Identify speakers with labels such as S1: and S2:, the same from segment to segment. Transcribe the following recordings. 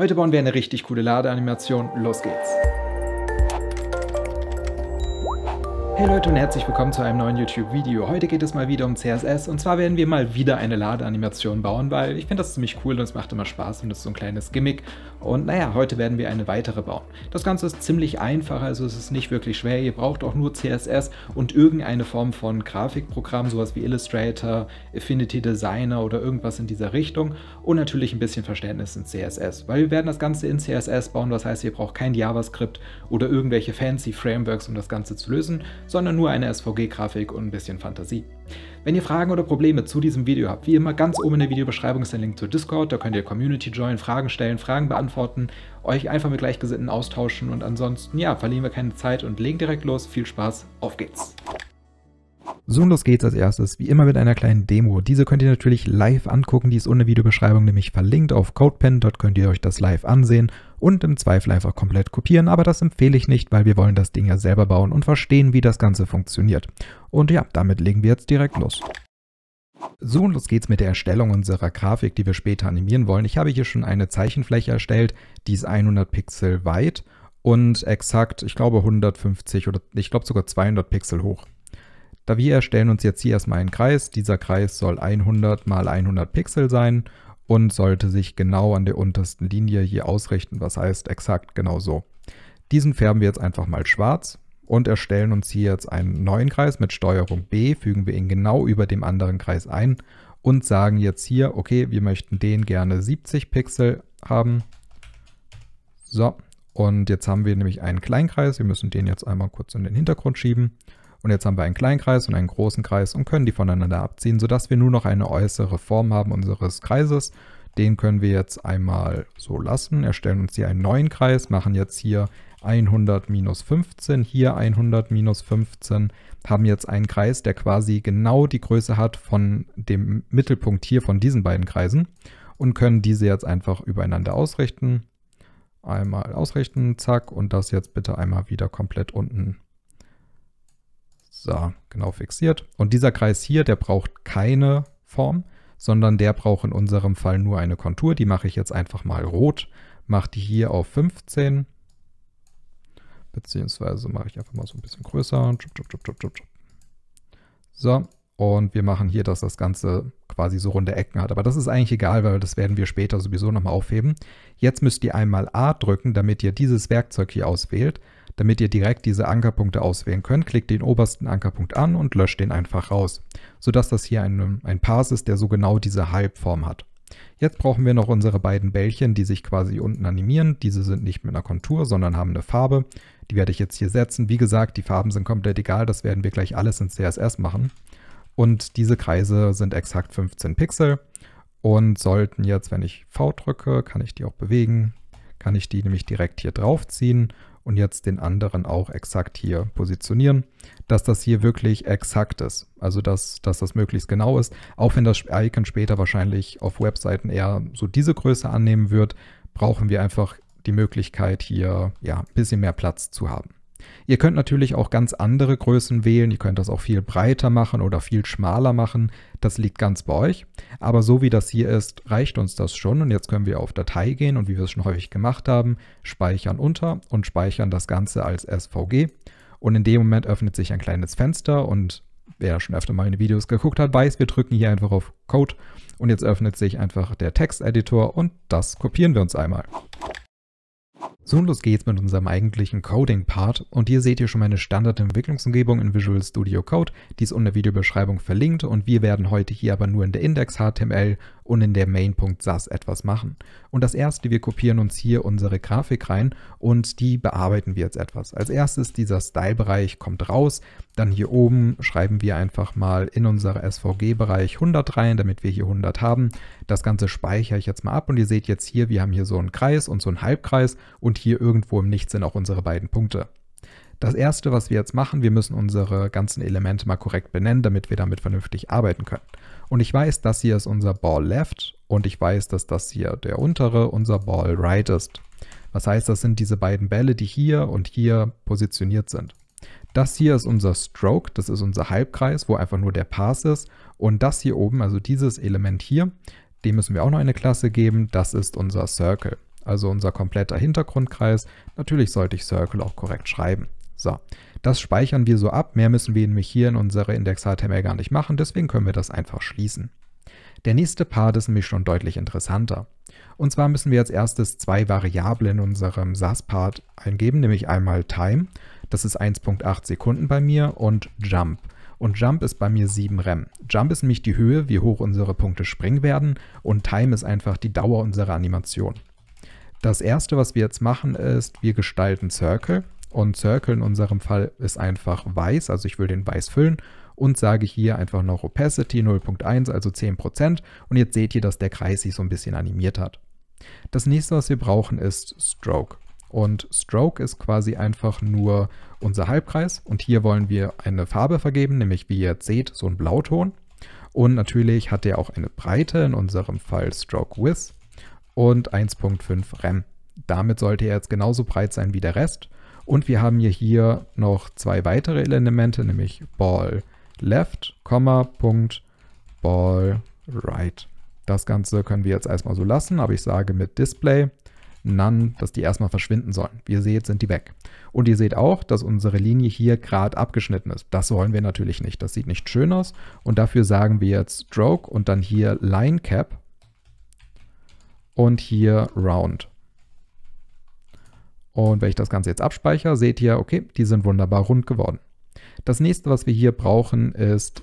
S1: Heute bauen wir eine richtig coole Ladeanimation. Los geht's! Hey Leute und herzlich willkommen zu einem neuen YouTube-Video. Heute geht es mal wieder um CSS und zwar werden wir mal wieder eine Ladeanimation bauen, weil ich finde das ziemlich cool und es macht immer Spaß und es ist so ein kleines Gimmick und naja, heute werden wir eine weitere bauen. Das Ganze ist ziemlich einfach, also es ist nicht wirklich schwer. Ihr braucht auch nur CSS und irgendeine Form von Grafikprogramm, sowas wie Illustrator, Affinity Designer oder irgendwas in dieser Richtung. Und natürlich ein bisschen Verständnis in CSS, weil wir werden das Ganze in CSS bauen. Das heißt, ihr braucht kein JavaScript oder irgendwelche fancy Frameworks, um das Ganze zu lösen, sondern nur eine SVG-Grafik und ein bisschen Fantasie. Wenn ihr Fragen oder Probleme zu diesem Video habt, wie immer ganz oben in der Videobeschreibung ist ein Link zu Discord, da könnt ihr Community joinen, Fragen stellen, Fragen beantworten, euch einfach mit Gleichgesinnten austauschen und ansonsten, ja, verlieren wir keine Zeit und legen direkt los. Viel Spaß, auf geht's! So und los geht's als erstes, wie immer mit einer kleinen Demo. Diese könnt ihr natürlich live angucken, die ist unten Videobeschreibung nämlich verlinkt auf CodePen, dort könnt ihr euch das live ansehen und im Zweifel einfach komplett kopieren, aber das empfehle ich nicht, weil wir wollen das Ding ja selber bauen und verstehen, wie das Ganze funktioniert. Und ja, damit legen wir jetzt direkt los. So und los geht's mit der Erstellung unserer Grafik, die wir später animieren wollen. Ich habe hier schon eine Zeichenfläche erstellt, die ist 100 Pixel weit und exakt, ich glaube 150 oder ich glaube sogar 200 Pixel hoch. Da wir erstellen uns jetzt hier erstmal einen Kreis. Dieser Kreis soll 100 mal 100 Pixel sein und sollte sich genau an der untersten Linie hier ausrichten, was heißt exakt genau so. Diesen färben wir jetzt einfach mal schwarz und erstellen uns hier jetzt einen neuen Kreis mit Steuerung B, fügen wir ihn genau über dem anderen Kreis ein und sagen jetzt hier, okay, wir möchten den gerne 70 Pixel haben. So, und jetzt haben wir nämlich einen Kleinkreis, wir müssen den jetzt einmal kurz in den Hintergrund schieben und jetzt haben wir einen kleinen Kreis und einen großen Kreis und können die voneinander abziehen, sodass wir nur noch eine äußere Form haben unseres Kreises. Den können wir jetzt einmal so lassen, erstellen uns hier einen neuen Kreis, machen jetzt hier 100 minus 15, hier 100 minus 15, haben jetzt einen Kreis, der quasi genau die Größe hat von dem Mittelpunkt hier von diesen beiden Kreisen und können diese jetzt einfach übereinander ausrichten. Einmal ausrichten, zack, und das jetzt bitte einmal wieder komplett unten so, genau fixiert. Und dieser Kreis hier, der braucht keine Form, sondern der braucht in unserem Fall nur eine Kontur. Die mache ich jetzt einfach mal rot, mache die hier auf 15, beziehungsweise mache ich einfach mal so ein bisschen größer. So, und wir machen hier, dass das Ganze quasi so runde Ecken hat. Aber das ist eigentlich egal, weil das werden wir später sowieso nochmal aufheben. Jetzt müsst ihr einmal A drücken, damit ihr dieses Werkzeug hier auswählt. Damit ihr direkt diese Ankerpunkte auswählen könnt, klickt den obersten Ankerpunkt an und löscht den einfach raus, sodass das hier ein, ein Pass ist, der so genau diese Halbform hat. Jetzt brauchen wir noch unsere beiden Bällchen, die sich quasi unten animieren. Diese sind nicht mit einer Kontur, sondern haben eine Farbe. Die werde ich jetzt hier setzen. Wie gesagt, die Farben sind komplett egal, das werden wir gleich alles in CSS machen. Und diese Kreise sind exakt 15 Pixel und sollten jetzt, wenn ich V drücke, kann ich die auch bewegen. Kann ich die nämlich direkt hier draufziehen und jetzt den anderen auch exakt hier positionieren, dass das hier wirklich exakt ist. Also dass, dass das möglichst genau ist. Auch wenn das Icon später wahrscheinlich auf Webseiten eher so diese Größe annehmen wird, brauchen wir einfach die Möglichkeit hier ja ein bisschen mehr Platz zu haben. Ihr könnt natürlich auch ganz andere Größen wählen, ihr könnt das auch viel breiter machen oder viel schmaler machen, das liegt ganz bei euch. Aber so wie das hier ist, reicht uns das schon und jetzt können wir auf Datei gehen und wie wir es schon häufig gemacht haben, speichern unter und speichern das Ganze als SVG. Und in dem Moment öffnet sich ein kleines Fenster und wer schon öfter mal meine Videos geguckt hat, weiß, wir drücken hier einfach auf Code und jetzt öffnet sich einfach der Texteditor und das kopieren wir uns einmal. So, und los geht's mit unserem eigentlichen Coding-Part und hier seht ihr schon meine Standardentwicklungsumgebung in Visual Studio Code, die ist unter Videobeschreibung verlinkt und wir werden heute hier aber nur in der Index-HTML und in der Main.sas etwas machen. Und das erste, wir kopieren uns hier unsere Grafik rein und die bearbeiten wir jetzt etwas. Als erstes dieser Style-Bereich kommt raus, dann hier oben schreiben wir einfach mal in unser SVG-Bereich 100 rein, damit wir hier 100 haben. Das Ganze speichere ich jetzt mal ab und ihr seht jetzt hier, wir haben hier so einen Kreis und so einen Halbkreis und hier irgendwo im Nichts sind auch unsere beiden Punkte. Das erste, was wir jetzt machen, wir müssen unsere ganzen Elemente mal korrekt benennen, damit wir damit vernünftig arbeiten können. Und ich weiß, das hier ist unser Ball Left und ich weiß, dass das hier der untere unser Ball Right ist. Was heißt, das sind diese beiden Bälle, die hier und hier positioniert sind. Das hier ist unser Stroke, das ist unser Halbkreis, wo einfach nur der Pass ist. Und das hier oben, also dieses Element hier, dem müssen wir auch noch eine Klasse geben, das ist unser Circle also unser kompletter Hintergrundkreis. Natürlich sollte ich Circle auch korrekt schreiben. So, das speichern wir so ab. Mehr müssen wir nämlich hier in unserer Index.html gar nicht machen, deswegen können wir das einfach schließen. Der nächste Part ist nämlich schon deutlich interessanter. Und zwar müssen wir als erstes zwei Variablen in unserem SAS-Part eingeben, nämlich einmal Time, das ist 1.8 Sekunden bei mir, und Jump. Und Jump ist bei mir 7 Rem. Jump ist nämlich die Höhe, wie hoch unsere Punkte springen werden, und Time ist einfach die Dauer unserer Animation. Das erste, was wir jetzt machen, ist, wir gestalten Circle. Und Circle in unserem Fall ist einfach weiß, also ich will den weiß füllen und sage hier einfach noch Opacity 0.1, also 10%. Und jetzt seht ihr, dass der Kreis sich so ein bisschen animiert hat. Das nächste, was wir brauchen, ist Stroke. Und Stroke ist quasi einfach nur unser Halbkreis. Und hier wollen wir eine Farbe vergeben, nämlich wie ihr jetzt seht, so ein Blauton. Und natürlich hat der auch eine Breite, in unserem Fall Stroke Width und 1.5 RAM. Damit sollte er jetzt genauso breit sein wie der Rest. Und wir haben hier, hier noch zwei weitere Elemente, nämlich Ball Left, Punkt, Ball Right. Das Ganze können wir jetzt erstmal so lassen, aber ich sage mit Display None, dass die erstmal verschwinden sollen. Wie ihr seht, sind die weg. Und ihr seht auch, dass unsere Linie hier gerade abgeschnitten ist. Das wollen wir natürlich nicht. Das sieht nicht schön aus. Und dafür sagen wir jetzt Stroke und dann hier Line Cap und hier Round. Und wenn ich das Ganze jetzt abspeichere, seht ihr, okay, die sind wunderbar rund geworden. Das nächste, was wir hier brauchen, ist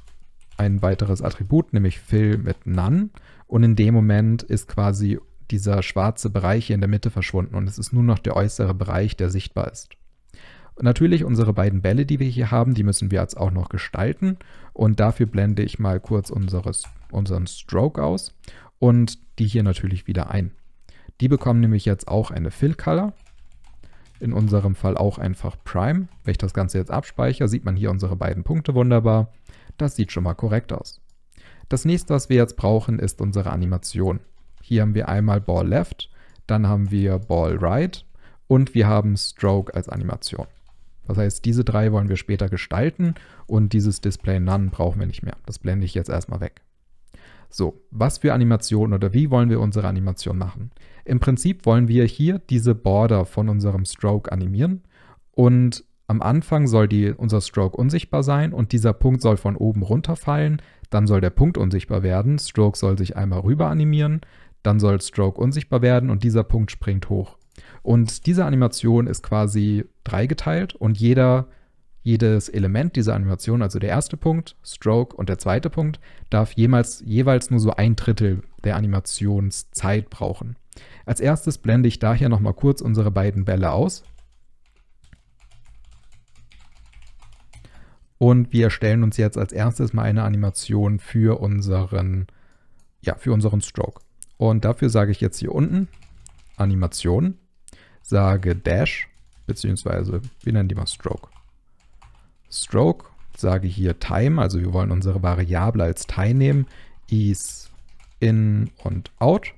S1: ein weiteres Attribut, nämlich Fill mit None. Und in dem Moment ist quasi dieser schwarze Bereich hier in der Mitte verschwunden und es ist nur noch der äußere Bereich, der sichtbar ist. Und natürlich unsere beiden Bälle, die wir hier haben, die müssen wir jetzt auch noch gestalten. Und dafür blende ich mal kurz unseres, unseren Stroke aus und die hier natürlich wieder ein. Die bekommen nämlich jetzt auch eine Fill Color. In unserem Fall auch einfach Prime. Wenn ich das Ganze jetzt abspeichere, sieht man hier unsere beiden Punkte wunderbar. Das sieht schon mal korrekt aus. Das nächste, was wir jetzt brauchen, ist unsere Animation. Hier haben wir einmal Ball Left, dann haben wir Ball Right und wir haben Stroke als Animation. Das heißt, diese drei wollen wir später gestalten und dieses Display None brauchen wir nicht mehr. Das blende ich jetzt erstmal weg. So, was für Animationen oder wie wollen wir unsere Animation machen? Im Prinzip wollen wir hier diese Border von unserem Stroke animieren und am Anfang soll die, unser Stroke unsichtbar sein und dieser Punkt soll von oben runterfallen, dann soll der Punkt unsichtbar werden, Stroke soll sich einmal rüber animieren, dann soll Stroke unsichtbar werden und dieser Punkt springt hoch. Und diese Animation ist quasi dreigeteilt und jeder jedes Element dieser Animation, also der erste Punkt, Stroke und der zweite Punkt, darf jemals, jeweils nur so ein Drittel der Animationszeit brauchen. Als erstes blende ich daher nochmal kurz unsere beiden Bälle aus. Und wir erstellen uns jetzt als erstes mal eine Animation für unseren, ja, für unseren Stroke. Und dafür sage ich jetzt hier unten Animation, sage Dash, beziehungsweise wir nennen die mal Stroke. Stroke, sage hier Time, also wir wollen unsere Variable als Time nehmen, is in und out,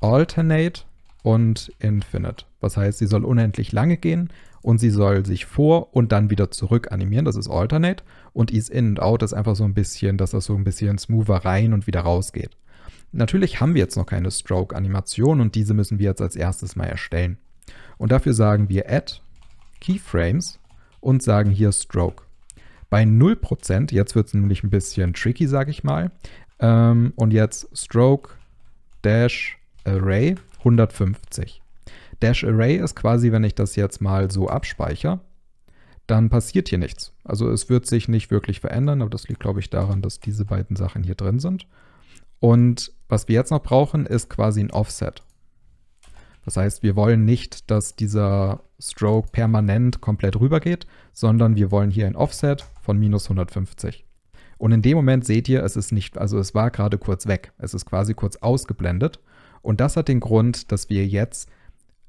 S1: alternate und infinite. Was heißt, sie soll unendlich lange gehen und sie soll sich vor und dann wieder zurück animieren, das ist alternate und is in und out ist einfach so ein bisschen, dass das so ein bisschen smoother rein und wieder rausgeht. Natürlich haben wir jetzt noch keine Stroke-Animation und diese müssen wir jetzt als erstes mal erstellen. Und dafür sagen wir add Keyframes und sagen hier Stroke. Bei 0%, jetzt wird es nämlich ein bisschen tricky, sage ich mal. Ähm, und jetzt Stroke Dash Array 150. Dash Array ist quasi, wenn ich das jetzt mal so abspeichere, dann passiert hier nichts. Also es wird sich nicht wirklich verändern, aber das liegt, glaube ich, daran, dass diese beiden Sachen hier drin sind. Und was wir jetzt noch brauchen, ist quasi ein Offset. Das heißt, wir wollen nicht, dass dieser Stroke permanent komplett rübergeht, sondern wir wollen hier ein Offset von minus 150. Und in dem Moment seht ihr, es ist nicht, also es war gerade kurz weg. Es ist quasi kurz ausgeblendet. Und das hat den Grund, dass wir jetzt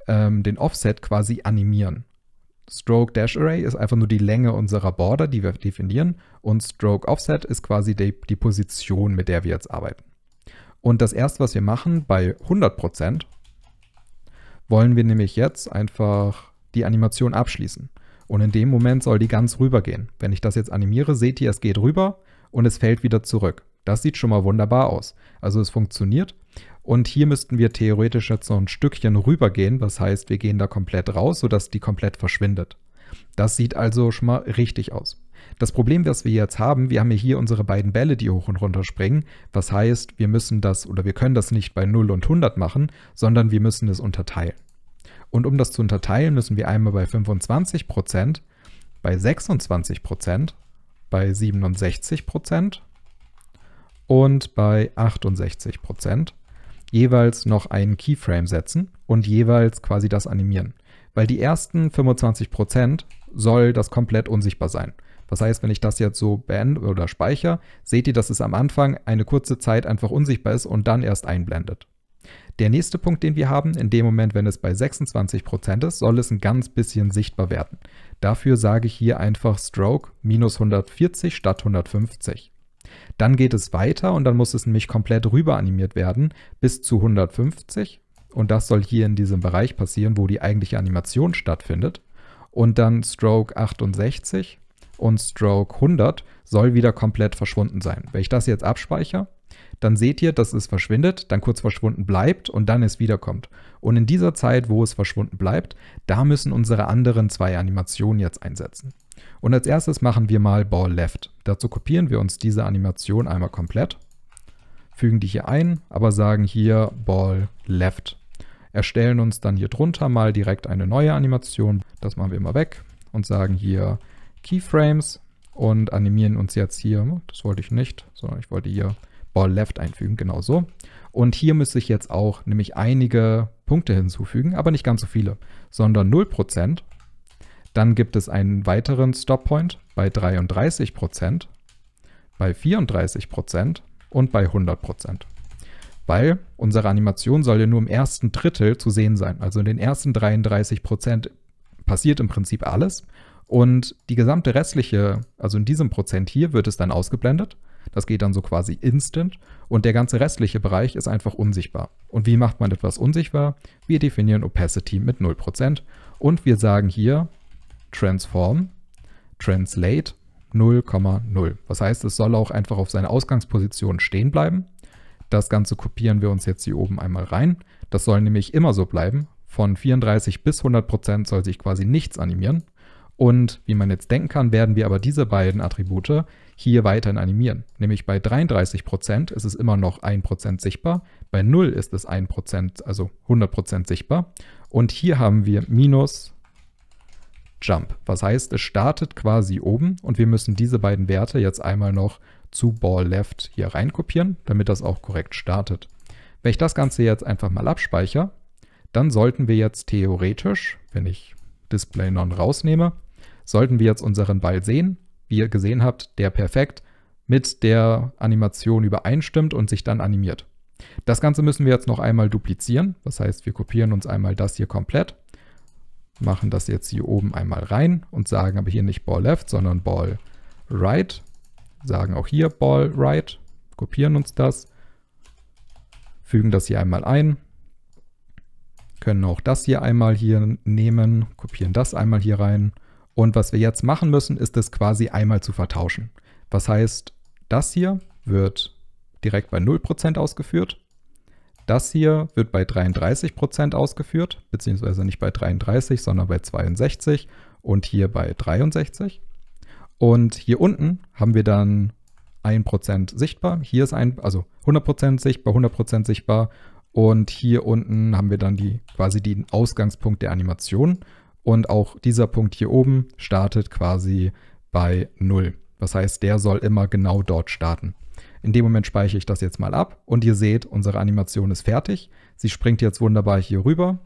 S1: ähm, den Offset quasi animieren. Stroke Dash Array ist einfach nur die Länge unserer Border, die wir definieren. Und Stroke Offset ist quasi die, die Position, mit der wir jetzt arbeiten. Und das erste, was wir machen bei 100%, wollen wir nämlich jetzt einfach die Animation abschließen. Und in dem Moment soll die ganz rüber gehen. Wenn ich das jetzt animiere, seht ihr, es geht rüber und es fällt wieder zurück. Das sieht schon mal wunderbar aus. Also es funktioniert. Und hier müssten wir theoretisch jetzt noch ein Stückchen rüber gehen. Das heißt, wir gehen da komplett raus, sodass die komplett verschwindet. Das sieht also schon mal richtig aus. Das Problem, was wir jetzt haben, wir haben ja hier unsere beiden Bälle, die hoch und runter springen. Was heißt, wir müssen das oder wir können das nicht bei 0 und 100 machen, sondern wir müssen es unterteilen. Und um das zu unterteilen, müssen wir einmal bei 25%, bei 26%, bei 67% und bei 68% jeweils noch einen Keyframe setzen und jeweils quasi das animieren. Weil die ersten 25% soll das komplett unsichtbar sein. Das heißt, wenn ich das jetzt so beende oder speichere, seht ihr, dass es am Anfang eine kurze Zeit einfach unsichtbar ist und dann erst einblendet. Der nächste Punkt, den wir haben, in dem Moment, wenn es bei 26% ist, soll es ein ganz bisschen sichtbar werden. Dafür sage ich hier einfach Stroke minus 140 statt 150. Dann geht es weiter und dann muss es nämlich komplett rüber animiert werden bis zu 150. Und das soll hier in diesem Bereich passieren, wo die eigentliche Animation stattfindet. Und dann Stroke 68 und Stroke 100 soll wieder komplett verschwunden sein. Wenn ich das jetzt abspeichere, dann seht ihr, dass es verschwindet, dann kurz verschwunden bleibt und dann es wiederkommt. Und in dieser Zeit, wo es verschwunden bleibt, da müssen unsere anderen zwei Animationen jetzt einsetzen. Und als erstes machen wir mal Ball Left. Dazu kopieren wir uns diese Animation einmal komplett, fügen die hier ein, aber sagen hier Ball Left. Erstellen uns dann hier drunter mal direkt eine neue Animation. Das machen wir mal weg und sagen hier Keyframes und animieren uns jetzt hier, das wollte ich nicht, sondern ich wollte hier Ball Left einfügen, genau so. Und hier müsste ich jetzt auch nämlich einige Punkte hinzufügen, aber nicht ganz so viele, sondern 0%. Dann gibt es einen weiteren Stop Point bei 33%, bei 34% und bei 100%. Weil unsere Animation soll ja nur im ersten Drittel zu sehen sein. Also in den ersten 33% passiert im Prinzip alles. Und die gesamte restliche, also in diesem Prozent hier, wird es dann ausgeblendet. Das geht dann so quasi instant. Und der ganze restliche Bereich ist einfach unsichtbar. Und wie macht man etwas unsichtbar? Wir definieren Opacity mit 0%. Und wir sagen hier Transform, Translate 0,0. Was heißt, es soll auch einfach auf seiner Ausgangsposition stehen bleiben. Das Ganze kopieren wir uns jetzt hier oben einmal rein. Das soll nämlich immer so bleiben. Von 34 bis 100% soll sich quasi nichts animieren. Und wie man jetzt denken kann, werden wir aber diese beiden Attribute hier weiterhin animieren. Nämlich bei 33% ist es immer noch 1% sichtbar, bei 0 ist es 1%, also 100% sichtbar. Und hier haben wir minus Jump. Was heißt, es startet quasi oben und wir müssen diese beiden Werte jetzt einmal noch zu Ball Left hier reinkopieren, damit das auch korrekt startet. Wenn ich das Ganze jetzt einfach mal abspeichere, dann sollten wir jetzt theoretisch, wenn ich Display None rausnehme, sollten wir jetzt unseren Ball sehen, wie ihr gesehen habt, der perfekt mit der Animation übereinstimmt und sich dann animiert. Das Ganze müssen wir jetzt noch einmal duplizieren. Das heißt, wir kopieren uns einmal das hier komplett, machen das jetzt hier oben einmal rein und sagen aber hier nicht Ball Left, sondern Ball Right. Sagen auch hier Ball Right, kopieren uns das, fügen das hier einmal ein, können auch das hier einmal hier nehmen, kopieren das einmal hier rein. Und was wir jetzt machen müssen, ist das quasi einmal zu vertauschen. Was heißt, das hier wird direkt bei 0% ausgeführt. Das hier wird bei 33% ausgeführt, beziehungsweise nicht bei 33, sondern bei 62 und hier bei 63. Und hier unten haben wir dann 1% sichtbar, hier ist ein, also 100% sichtbar, 100% sichtbar und hier unten haben wir dann die, quasi den Ausgangspunkt der Animation. Und auch dieser Punkt hier oben startet quasi bei 0. Das heißt, der soll immer genau dort starten. In dem Moment speichere ich das jetzt mal ab und ihr seht, unsere Animation ist fertig. Sie springt jetzt wunderbar hier rüber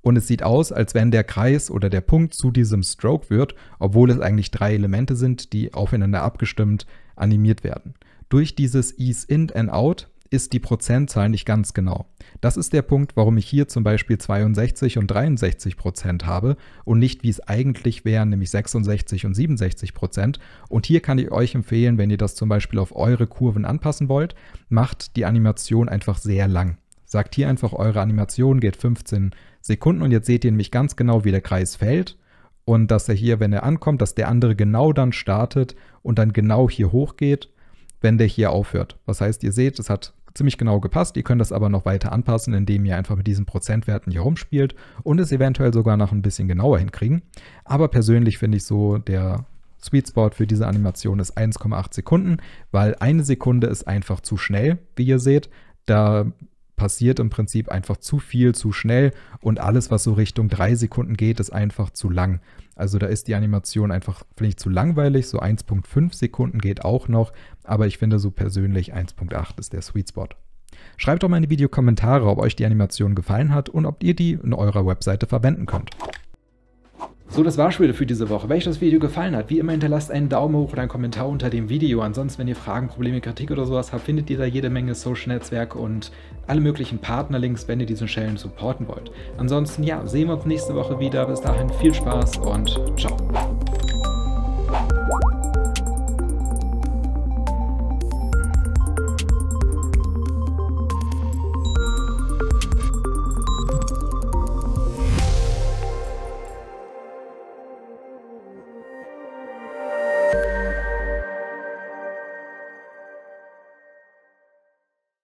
S1: und es sieht aus, als wenn der Kreis oder der Punkt zu diesem Stroke wird, obwohl es eigentlich drei Elemente sind, die aufeinander abgestimmt animiert werden. Durch dieses Ease in and out ist die Prozentzahl nicht ganz genau. Das ist der Punkt, warum ich hier zum Beispiel 62 und 63 Prozent habe und nicht wie es eigentlich wären, nämlich 66 und 67 Prozent. Und hier kann ich euch empfehlen, wenn ihr das zum Beispiel auf eure Kurven anpassen wollt, macht die Animation einfach sehr lang. Sagt hier einfach, eure Animation geht 15 Sekunden und jetzt seht ihr nämlich ganz genau, wie der Kreis fällt und dass er hier, wenn er ankommt, dass der andere genau dann startet und dann genau hier hochgeht, wenn der hier aufhört. Was heißt, ihr seht, es hat ziemlich genau gepasst. Ihr könnt das aber noch weiter anpassen, indem ihr einfach mit diesen Prozentwerten hier rumspielt und es eventuell sogar noch ein bisschen genauer hinkriegen. Aber persönlich finde ich so, der Sweet Spot für diese Animation ist 1,8 Sekunden, weil eine Sekunde ist einfach zu schnell, wie ihr seht. Da passiert im Prinzip einfach zu viel, zu schnell und alles, was so Richtung drei Sekunden geht, ist einfach zu lang. Also da ist die Animation einfach, finde ich, zu langweilig. So 1.5 Sekunden geht auch noch, aber ich finde so persönlich 1.8 ist der Sweet Spot. Schreibt doch mal in die Videokommentare, ob euch die Animation gefallen hat und ob ihr die in eurer Webseite verwenden könnt. So, das war's schon wieder für diese Woche. Wenn euch das Video gefallen hat, wie immer hinterlasst einen Daumen hoch oder einen Kommentar unter dem Video. Ansonsten, wenn ihr Fragen, Probleme, Kritik oder sowas habt, findet ihr da jede Menge Social-Netzwerke und alle möglichen Partnerlinks, wenn ihr diesen Channel supporten wollt. Ansonsten, ja, sehen wir uns nächste Woche wieder. Bis dahin viel Spaß und ciao.